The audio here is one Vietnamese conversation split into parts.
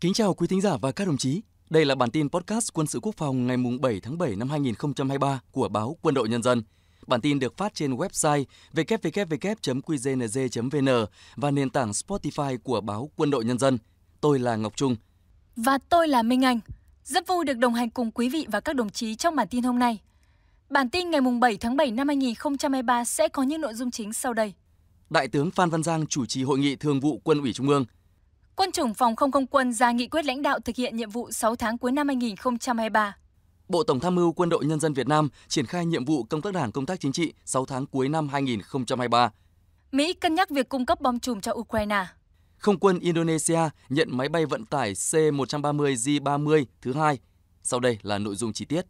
Kính chào quý thính giả và các đồng chí. Đây là bản tin podcast Quân sự Quốc phòng ngày 7 tháng 7 năm 2023 của báo Quân đội Nhân dân. Bản tin được phát trên website www.qznz.vn và nền tảng Spotify của báo Quân đội Nhân dân. Tôi là Ngọc Trung. Và tôi là Minh Anh. Rất vui được đồng hành cùng quý vị và các đồng chí trong bản tin hôm nay. Bản tin ngày 7 tháng 7 năm 2023 sẽ có những nội dung chính sau đây. Đại tướng Phan Văn Giang chủ trì hội nghị thường vụ Quân ủy Trung ương – Quân chủng Phòng không không quân ra nghị quyết lãnh đạo thực hiện nhiệm vụ 6 tháng cuối năm 2023. Bộ Tổng tham mưu Quân đội Nhân dân Việt Nam triển khai nhiệm vụ công tác đảng công tác chính trị 6 tháng cuối năm 2023. Mỹ cân nhắc việc cung cấp bom chùm cho Ukraine. Không quân Indonesia nhận máy bay vận tải C-130J30 thứ hai. Sau đây là nội dung chi tiết.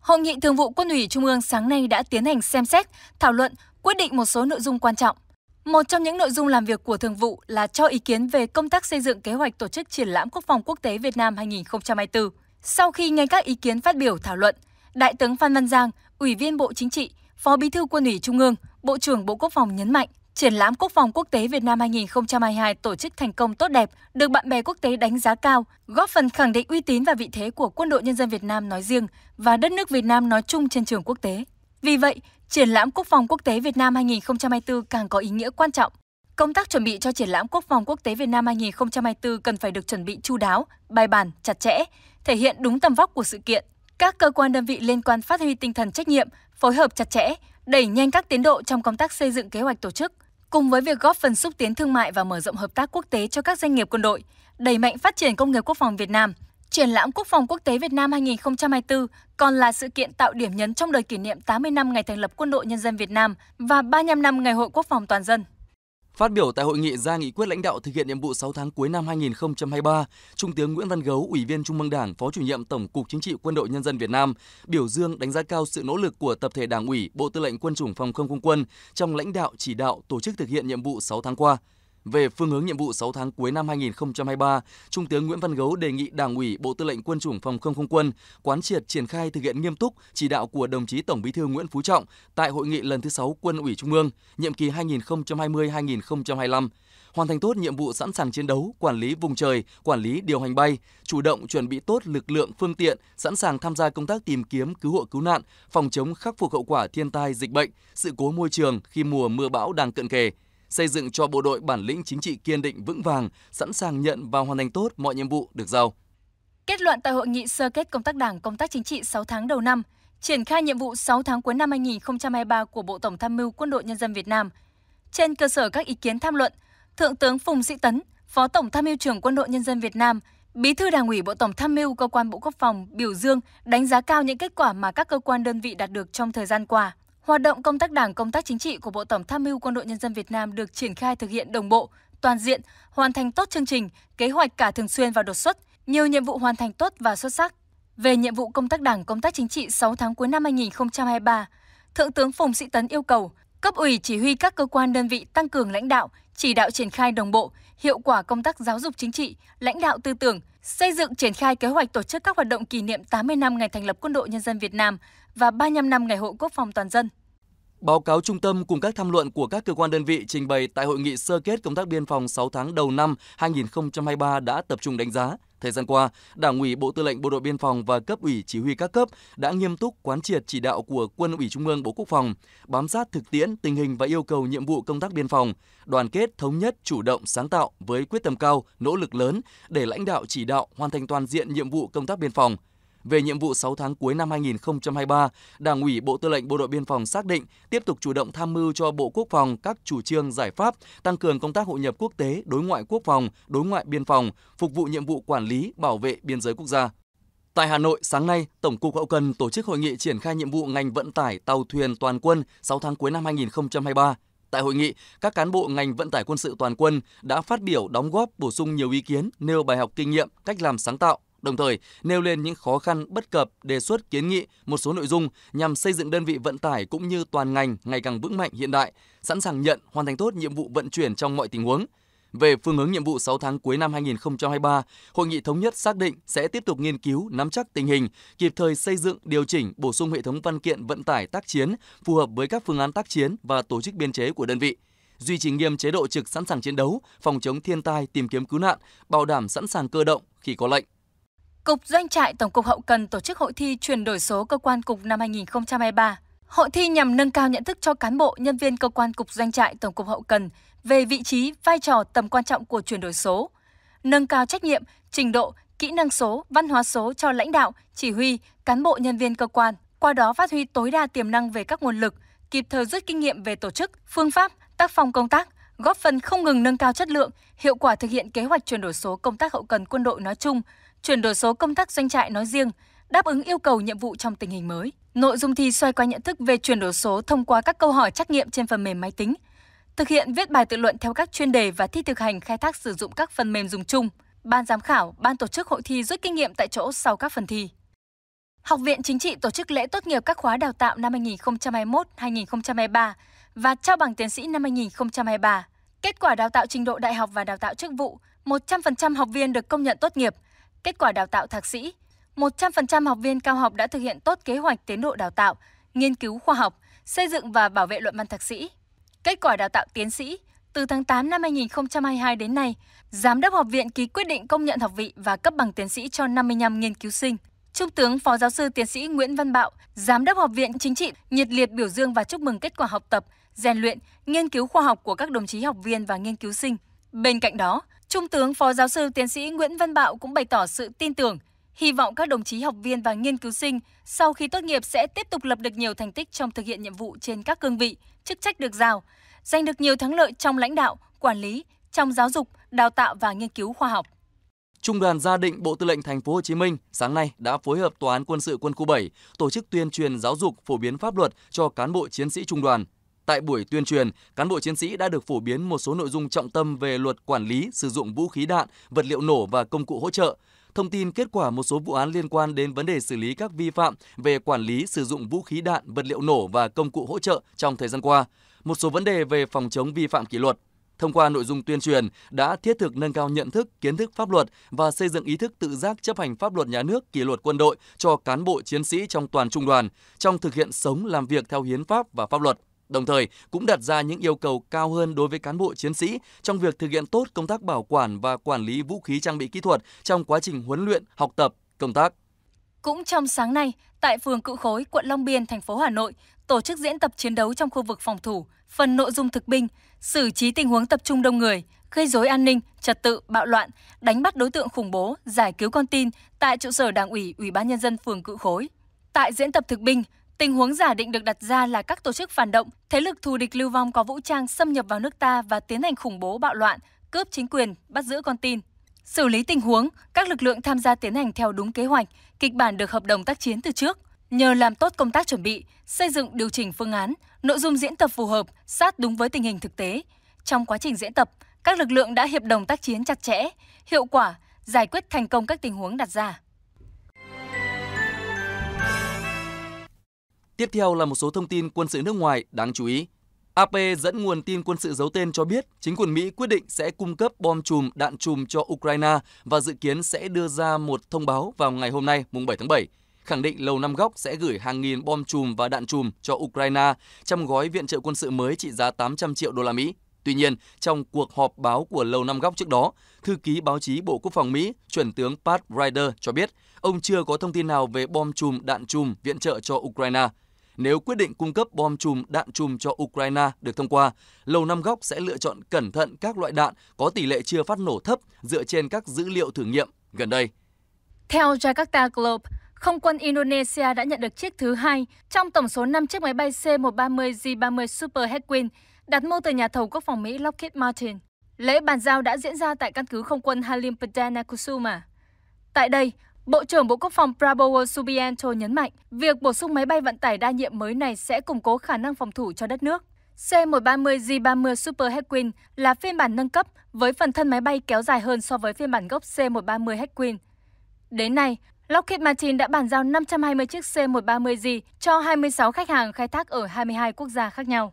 Hội nghị Thường vụ Quân ủy Trung ương sáng nay đã tiến hành xem xét, thảo luận, quyết định một số nội dung quan trọng. Một trong những nội dung làm việc của thường vụ là cho ý kiến về công tác xây dựng kế hoạch tổ chức triển lãm quốc phòng quốc tế Việt Nam 2024. Sau khi nghe các ý kiến phát biểu thảo luận, Đại tướng Phan Văn Giang, Ủy viên Bộ Chính trị, Phó Bí thư Quân ủy Trung ương, Bộ trưởng Bộ Quốc phòng nhấn mạnh, triển lãm quốc phòng quốc tế Việt Nam 2022 tổ chức thành công tốt đẹp, được bạn bè quốc tế đánh giá cao, góp phần khẳng định uy tín và vị thế của quân đội nhân dân Việt Nam nói riêng và đất nước Việt Nam nói chung trên trường quốc tế. Vì vậy, Triển lãm Quốc phòng quốc tế Việt Nam 2024 càng có ý nghĩa quan trọng. Công tác chuẩn bị cho triển lãm Quốc phòng quốc tế Việt Nam 2024 cần phải được chuẩn bị chu đáo, bài bản, chặt chẽ, thể hiện đúng tầm vóc của sự kiện. Các cơ quan đơn vị liên quan phát huy tinh thần trách nhiệm, phối hợp chặt chẽ, đẩy nhanh các tiến độ trong công tác xây dựng kế hoạch tổ chức, cùng với việc góp phần xúc tiến thương mại và mở rộng hợp tác quốc tế cho các doanh nghiệp quân đội, đẩy mạnh phát triển công nghiệp quốc phòng Việt Nam, Triển lãm Quốc phòng quốc tế Việt Nam 2024 còn là sự kiện tạo điểm nhấn trong đời kỷ niệm 80 năm ngày thành lập Quân đội Nhân dân Việt Nam và 35 năm ngày Hội Quốc phòng toàn dân. Phát biểu tại hội nghị ra nghị quyết lãnh đạo thực hiện nhiệm vụ 6 tháng cuối năm 2023, Trung tướng Nguyễn Văn Gấu, Ủy viên Trung ương Đảng, Phó chủ nhiệm Tổng cục Chính trị Quân đội Nhân dân Việt Nam, biểu dương đánh giá cao sự nỗ lực của tập thể Đảng ủy, Bộ Tư lệnh Quân chủng Phòng không Không quân trong lãnh đạo chỉ đạo tổ chức thực hiện nhiệm vụ 6 tháng qua. Về phương hướng nhiệm vụ 6 tháng cuối năm 2023, Trung tướng Nguyễn Văn Gấu đề nghị Đảng ủy Bộ Tư lệnh Quân chủng Phòng không Không quân quán triệt triển khai thực hiện nghiêm túc chỉ đạo của đồng chí Tổng Bí thư Nguyễn Phú Trọng tại hội nghị lần thứ 6 Quân ủy Trung ương, nhiệm kỳ 2020-2025 hoàn thành tốt nhiệm vụ sẵn sàng chiến đấu, quản lý vùng trời, quản lý điều hành bay, chủ động chuẩn bị tốt lực lượng phương tiện, sẵn sàng tham gia công tác tìm kiếm cứu hộ cứu nạn, phòng chống khắc phục hậu quả thiên tai dịch bệnh, sự cố môi trường khi mùa mưa bão đang cận kề xây dựng cho bộ đội bản lĩnh chính trị kiên định vững vàng, sẵn sàng nhận và hoàn thành tốt mọi nhiệm vụ được giao. Kết luận tại hội nghị sơ kết công tác Đảng, công tác chính trị 6 tháng đầu năm, triển khai nhiệm vụ 6 tháng cuối năm 2023 của Bộ Tổng tham mưu Quân đội Nhân dân Việt Nam. Trên cơ sở các ý kiến tham luận, Thượng tướng Phùng Sĩ Tấn, Phó Tổng tham mưu trưởng Quân đội Nhân dân Việt Nam, Bí thư Đảng ủy Bộ Tổng tham mưu Cơ quan Bộ Quốc phòng biểu dương đánh giá cao những kết quả mà các cơ quan đơn vị đạt được trong thời gian qua. Hoạt động công tác Đảng, công tác chính trị của Bộ Tổng Tham mưu Quân đội Nhân dân Việt Nam được triển khai thực hiện đồng bộ, toàn diện, hoàn thành tốt chương trình, kế hoạch cả thường xuyên và đột xuất, nhiều nhiệm vụ hoàn thành tốt và xuất sắc. Về nhiệm vụ công tác Đảng, công tác chính trị 6 tháng cuối năm 2023, Thượng tướng Phùng Sĩ Tấn yêu cầu cấp ủy chỉ huy các cơ quan đơn vị tăng cường lãnh đạo, chỉ đạo triển khai đồng bộ, hiệu quả công tác giáo dục chính trị, lãnh đạo tư tưởng, xây dựng triển khai kế hoạch tổ chức các hoạt động kỷ niệm 80 năm ngày thành lập Quân đội Nhân dân Việt Nam, và 35 năm Ngày hội Quốc phòng toàn dân. Báo cáo trung tâm cùng các tham luận của các cơ quan đơn vị trình bày tại hội nghị sơ kết công tác biên phòng 6 tháng đầu năm 2023 đã tập trung đánh giá, Thời gian qua, Đảng ủy Bộ Tư lệnh Bộ đội Biên phòng và cấp ủy chỉ huy các cấp đã nghiêm túc quán triệt chỉ đạo của Quân ủy Trung ương Bộ Quốc phòng, bám sát thực tiễn tình hình và yêu cầu nhiệm vụ công tác biên phòng, đoàn kết thống nhất, chủ động, sáng tạo với quyết tâm cao, nỗ lực lớn để lãnh đạo chỉ đạo hoàn thành toàn diện nhiệm vụ công tác biên phòng – về nhiệm vụ 6 tháng cuối năm 2023, Đảng ủy Bộ Tư lệnh Bộ đội Biên phòng xác định tiếp tục chủ động tham mưu cho Bộ Quốc phòng các chủ trương giải pháp tăng cường công tác hội nhập quốc tế, đối ngoại quốc phòng, đối ngoại biên phòng, phục vụ nhiệm vụ quản lý, bảo vệ biên giới quốc gia. Tại Hà Nội, sáng nay, Tổng cục Hậu cần tổ chức hội nghị triển khai nhiệm vụ ngành vận tải tàu thuyền toàn quân 6 tháng cuối năm 2023. Tại hội nghị, các cán bộ ngành vận tải quân sự toàn quân đã phát biểu đóng góp bổ sung nhiều ý kiến, nêu bài học kinh nghiệm, cách làm sáng tạo, đồng thời nêu lên những khó khăn bất cập, đề xuất kiến nghị một số nội dung nhằm xây dựng đơn vị vận tải cũng như toàn ngành ngày càng vững mạnh hiện đại, sẵn sàng nhận, hoàn thành tốt nhiệm vụ vận chuyển trong mọi tình huống. Về phương hướng nhiệm vụ 6 tháng cuối năm 2023, hội nghị thống nhất xác định sẽ tiếp tục nghiên cứu, nắm chắc tình hình, kịp thời xây dựng, điều chỉnh, bổ sung hệ thống văn kiện vận tải tác chiến phù hợp với các phương án tác chiến và tổ chức biên chế của đơn vị duy trì nghiêm chế độ trực sẵn sàng chiến đấu, phòng chống thiên tai, tìm kiếm cứu nạn, bảo đảm sẵn sàng cơ động khi có lệnh. Cục Doanh trại Tổng cục Hậu cần tổ chức hội thi chuyển đổi số cơ quan cục năm 2023. Hội thi nhằm nâng cao nhận thức cho cán bộ, nhân viên cơ quan cục doanh trại Tổng cục Hậu cần về vị trí, vai trò, tầm quan trọng của chuyển đổi số, nâng cao trách nhiệm, trình độ, kỹ năng số, văn hóa số cho lãnh đạo, chỉ huy, cán bộ nhân viên cơ quan, qua đó phát huy tối đa tiềm năng về các nguồn lực, kịp thời rút kinh nghiệm về tổ chức, phương pháp, tác phong công tác, góp phần không ngừng nâng cao chất lượng, hiệu quả thực hiện kế hoạch chuyển đổi số công tác hậu cần quân đội nói chung, chuyển đổi số công tác doanh trại nói riêng, đáp ứng yêu cầu nhiệm vụ trong tình hình mới. Nội dung thi xoay quanh nhận thức về chuyển đổi số thông qua các câu hỏi trắc nghiệm trên phần mềm máy tính, thực hiện viết bài tự luận theo các chuyên đề và thi thực hành khai thác sử dụng các phần mềm dùng chung. Ban giám khảo, ban tổ chức hội thi rút kinh nghiệm tại chỗ sau các phần thi. Học viện Chính trị tổ chức lễ tốt nghiệp các khóa đào tạo năm 2021-2023 và trao bằng tiến sĩ năm 2023. Kết quả đào tạo trình độ đại học và đào tạo chức vụ, 100% học viên được công nhận tốt nghiệp, kết quả đào tạo thạc sĩ. 100% học viên cao học đã thực hiện tốt kế hoạch tiến độ đào tạo, nghiên cứu khoa học, xây dựng và bảo vệ luận văn thạc sĩ. Kết quả đào tạo tiến sĩ, từ tháng 8 năm 2022 đến nay, Giám đốc học viện ký quyết định công nhận học vị và cấp bằng tiến sĩ cho 55 nghiên cứu sinh. Trung tướng Phó Giáo sư Tiến sĩ Nguyễn Văn Bạo, Giám đốc Học viện Chính trị, nhiệt liệt biểu dương và chúc mừng kết quả học tập, rèn luyện, nghiên cứu khoa học của các đồng chí học viên và nghiên cứu sinh. Bên cạnh đó, Trung tướng Phó Giáo sư Tiến sĩ Nguyễn Văn Bạo cũng bày tỏ sự tin tưởng, hy vọng các đồng chí học viên và nghiên cứu sinh sau khi tốt nghiệp sẽ tiếp tục lập được nhiều thành tích trong thực hiện nhiệm vụ trên các cương vị, chức trách được giao, giành được nhiều thắng lợi trong lãnh đạo, quản lý, trong giáo dục, đào tạo và nghiên cứu khoa học. Trung đoàn Gia Định Bộ Tư lệnh Thành phố Hồ Chí Minh sáng nay đã phối hợp Tòa án quân sự quân khu 7 tổ chức tuyên truyền giáo dục phổ biến pháp luật cho cán bộ chiến sĩ trung đoàn Tại buổi tuyên truyền, cán bộ chiến sĩ đã được phổ biến một số nội dung trọng tâm về luật quản lý sử dụng vũ khí đạn, vật liệu nổ và công cụ hỗ trợ, thông tin kết quả một số vụ án liên quan đến vấn đề xử lý các vi phạm về quản lý sử dụng vũ khí đạn, vật liệu nổ và công cụ hỗ trợ trong thời gian qua, một số vấn đề về phòng chống vi phạm kỷ luật. Thông qua nội dung tuyên truyền đã thiết thực nâng cao nhận thức, kiến thức pháp luật và xây dựng ý thức tự giác chấp hành pháp luật nhà nước, kỷ luật quân đội cho cán bộ chiến sĩ trong toàn trung đoàn trong thực hiện sống làm việc theo hiến pháp và pháp luật đồng thời cũng đặt ra những yêu cầu cao hơn đối với cán bộ chiến sĩ trong việc thực hiện tốt công tác bảo quản và quản lý vũ khí trang bị kỹ thuật trong quá trình huấn luyện, học tập, công tác. Cũng trong sáng nay, tại phường Cự Khối, quận Long Biên, thành phố Hà Nội, tổ chức diễn tập chiến đấu trong khu vực phòng thủ, phần nội dung thực binh, xử trí tình huống tập trung đông người, gây rối an ninh, trật tự, bạo loạn, đánh bắt đối tượng khủng bố, giải cứu con tin tại trụ sở Đảng ủy, Ủy ban nhân dân phường Cự Khối. Tại diễn tập thực binh, Tình huống giả định được đặt ra là các tổ chức phản động, thế lực thù địch lưu vong có vũ trang xâm nhập vào nước ta và tiến hành khủng bố bạo loạn, cướp chính quyền, bắt giữ con tin. Xử lý tình huống, các lực lượng tham gia tiến hành theo đúng kế hoạch, kịch bản được hợp đồng tác chiến từ trước. Nhờ làm tốt công tác chuẩn bị, xây dựng điều chỉnh phương án, nội dung diễn tập phù hợp, sát đúng với tình hình thực tế. Trong quá trình diễn tập, các lực lượng đã hiệp đồng tác chiến chặt chẽ, hiệu quả, giải quyết thành công các tình huống đặt ra. Tiếp theo là một số thông tin quân sự nước ngoài đáng chú ý. AP dẫn nguồn tin quân sự giấu tên cho biết chính quyền Mỹ quyết định sẽ cung cấp bom chùm, đạn chùm cho Ukraine và dự kiến sẽ đưa ra một thông báo vào ngày hôm nay, mùng 7 tháng 7 khẳng định Lầu Năm Góc sẽ gửi hàng nghìn bom chùm và đạn chùm cho Ukraine trong gói viện trợ quân sự mới trị giá 800 triệu đô la Mỹ. Tuy nhiên, trong cuộc họp báo của Lầu Năm Góc trước đó, thư ký báo chí Bộ Quốc phòng Mỹ, chuẩn tướng Pat Ryder cho biết ông chưa có thông tin nào về bom chùm, đạn chùm viện trợ cho Ukraine – nếu quyết định cung cấp bom chùm đạn chùm cho Ukraine được thông qua, Lầu Năm Góc sẽ lựa chọn cẩn thận các loại đạn có tỷ lệ chưa phát nổ thấp dựa trên các dữ liệu thử nghiệm gần đây. Theo Jakarta Globe, không quân Indonesia đã nhận được chiếc thứ hai trong tổng số 5 chiếc máy bay C-130J-30 Super Hawkwind đặt mua từ nhà thầu quốc phòng Mỹ Lockheed Martin. Lễ bàn giao đã diễn ra tại căn cứ không quân Halim Perdana Kusuma. Tại đây, Bộ trưởng Bộ Quốc phòng Prabowo Subianto nhấn mạnh, việc bổ sung máy bay vận tải đa nhiệm mới này sẽ củng cố khả năng phòng thủ cho đất nước. C-130J30 Super Hawkwind là phiên bản nâng cấp với phần thân máy bay kéo dài hơn so với phiên bản gốc C-130 Hawkwind. Đến nay, Lockheed Martin đã bàn giao 520 chiếc C-130J cho 26 khách hàng khai thác ở 22 quốc gia khác nhau.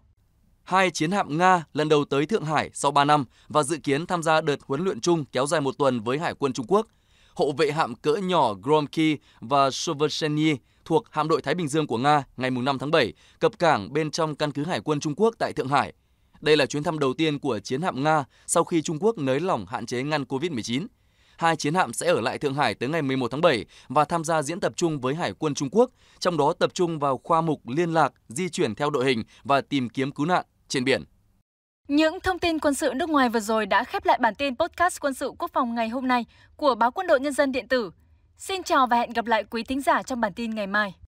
Hai chiến hạm Nga lần đầu tới Thượng Hải sau 3 năm và dự kiến tham gia đợt huấn luyện chung kéo dài một tuần với Hải quân Trung Quốc – hậu vệ hạm cỡ nhỏ Gromki và Sovershenny thuộc hạm đội Thái Bình Dương của Nga ngày 5 tháng 7 cập cảng bên trong căn cứ hải quân Trung Quốc tại Thượng Hải. Đây là chuyến thăm đầu tiên của chiến hạm Nga sau khi Trung Quốc nới lỏng hạn chế ngăn COVID-19. Hai chiến hạm sẽ ở lại Thượng Hải tới ngày 11 tháng 7 và tham gia diễn tập chung với Hải quân Trung Quốc, trong đó tập trung vào khoa mục liên lạc, di chuyển theo đội hình và tìm kiếm cứu nạn trên biển. Những thông tin quân sự nước ngoài vừa rồi đã khép lại bản tin podcast quân sự quốc phòng ngày hôm nay của báo Quân đội Nhân dân điện tử. Xin chào và hẹn gặp lại quý thính giả trong bản tin ngày mai.